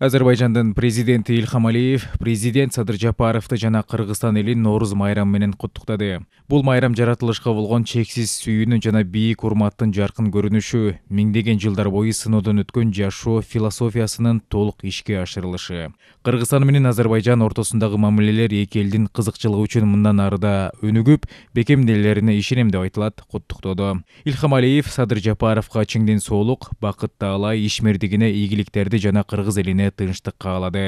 азербайжандын президенти ильхам алиев президент садыр жапаровду жана кыргызстан элин нооруз майрамы менен куттуктады бул майрам жаратылышка болгон чексиз сүйүүнүн жана бийик урматтын жаркын көрүнүшү миңдеген жылдар бою сыноодон өткөн жашоо философиясынын толук ишке ашырылышы кыргызстан менен азербайжан ортосундагы мамилелер эки элдин кызыкчылыгы үчүн мындан ары да өнүгүп бекемделерине ишенем деп айтылат куттуктоодо ильхам алиев садыр жапаровго чиңден соолук бакыт таалай ишмердигине ийгиликтерди жана кыргыз элине тынчтык каалады